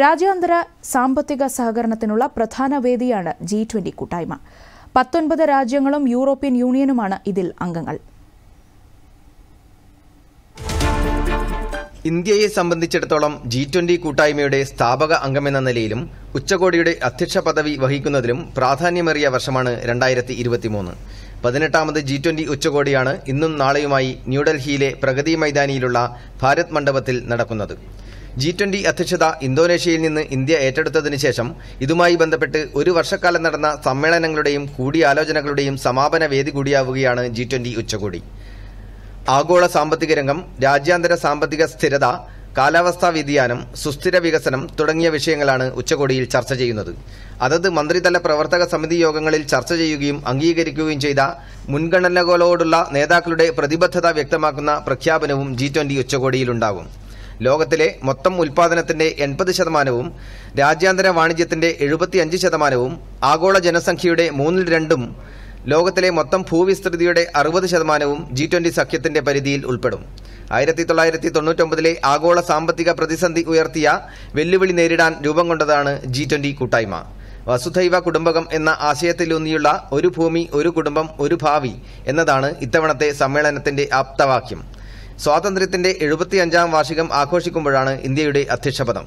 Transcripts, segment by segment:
രാജ്യാന്തര സാമ്പത്തിക സഹകരണത്തിനുള്ള പ്രധാന വേദിയാണ് ജി ട്വന്റി കൂട്ടായ്മ പത്തൊൻപത് രാജ്യങ്ങളും യൂറോപ്യൻ യൂണിയനുമാണ് ഇതിൽ അംഗങ്ങൾ ഇന്ത്യയെ സംബന്ധിച്ചിടത്തോളം ജി ട്വന്റി കൂട്ടായ്മയുടെ സ്ഥാപക അംഗമെന്ന നിലയിലും ഉച്ചകോടിയുടെ അധ്യക്ഷ പദവി വഹിക്കുന്നതിലും പ്രാധാന്യമേറിയ വർഷമാണ് രണ്ടായിരത്തി ഇരുപത്തിമൂന്ന് പതിനെട്ടാമത് ജി ട്വന്റി ഉച്ചകോടിയാണ് ഇന്നും നാളെയുമായി ന്യൂഡൽഹിയിലെ പ്രഗതി മൈതാനിയിലുള്ള ഭാരത് മണ്ഡപത്തിൽ നടക്കുന്നത് ജി ട്വന്റി അധ്യക്ഷത ഇന്തോനേഷ്യയിൽ നിന്ന് ഇന്ത്യ ഏറ്റെടുത്തതിനു ശേഷം ഇതുമായി ബന്ധപ്പെട്ട് ഒരു വർഷക്കാലം നടന്ന സമ്മേളനങ്ങളുടെയും കൂടിയാലോചനകളുടെയും സമാപന വേദി കൂടിയാവുകയാണ് ജി ട്വന്റി ഉച്ചകോടി ആഗോള സാമ്പത്തിക രംഗം രാജ്യാന്തര സാമ്പത്തിക സ്ഥിരത കാലാവസ്ഥാ വ്യതിയാനം സുസ്ഥിര വികസനം തുടങ്ങിയ വിഷയങ്ങളാണ് ഉച്ചകോടിയിൽ ചർച്ച ചെയ്യുന്നത് അതത് മന്ത്രിതല പ്രവർത്തക സമിതി യോഗങ്ങളിൽ ചർച്ച ചെയ്യുകയും അംഗീകരിക്കുകയും ചെയ്ത മുൻഗണനകളോടുള്ള നേതാക്കളുടെ പ്രതിബദ്ധത വ്യക്തമാക്കുന്ന പ്രഖ്യാപനവും ജി ട്വന്റി ഉച്ചകോടിയിലുണ്ടാകും ലോകത്തിലെ മൊത്തം ഉൽപ്പാദനത്തിന്റെ എൺപത് ശതമാനവും രാജ്യാന്തര വാണിജ്യത്തിന്റെ എഴുപത്തിയഞ്ച് ശതമാനവും ആഗോള ജനസംഖ്യയുടെ മൂന്നിൽ രണ്ടും ലോകത്തിലെ മൊത്തം ഭൂവിസ്തൃതിയുടെ അറുപത് ശതമാനവും ജി ട്വൻ്റി സഖ്യത്തിന്റെ പരിധിയിൽ ഉൾപ്പെടും ആയിരത്തി തൊള്ളായിരത്തി തൊണ്ണൂറ്റൊമ്പതിലെ ആഗോള സാമ്പത്തിക പ്രതിസന്ധി ഉയർത്തിയ വെല്ലുവിളി നേരിടാൻ രൂപം കൊണ്ടതാണ് ജി ട്വൻ്റി കൂട്ടായ്മ വസുധൈവ കുടുംബകം എന്ന ആശയത്തിലൂന്നിയുള്ള ഒരു ഭൂമി ഒരു കുടുംബം ഒരു ഭാവി എന്നതാണ് ഇത്തവണത്തെ സമ്മേളനത്തിന്റെ ആപ്തവാക്യം സ്വാതന്ത്ര്യത്തിന്റെ എഴുപത്തിയഞ്ചാം വാർഷികം ആഘോഷിക്കുമ്പോഴാണ് ഇന്ത്യയുടെ അധ്യക്ഷപദം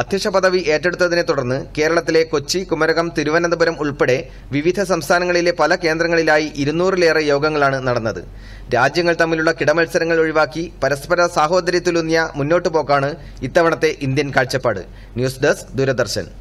അധ്യക്ഷ പദവി ഏറ്റെടുത്തതിനെ തുടർന്ന് കേരളത്തിലെ കൊച്ചി കുമരകം തിരുവനന്തപുരം ഉൾപ്പെടെ വിവിധ സംസ്ഥാനങ്ങളിലെ പല കേന്ദ്രങ്ങളിലായി ഇരുന്നൂറിലേറെ യോഗങ്ങളാണ് നടന്നത് രാജ്യങ്ങൾ തമ്മിലുള്ള കിടമത്സരങ്ങൾ ഒഴിവാക്കി പരസ്പര സാഹോദര്യത്തിലൂന്നിയ മുന്നോട്ടുപോക്കാണ് ഇത്തവണത്തെ ഇന്ത്യൻ കാഴ്ചപ്പാട് ന്യൂസ് ഡെസ്ക് ദൂരദർശൻ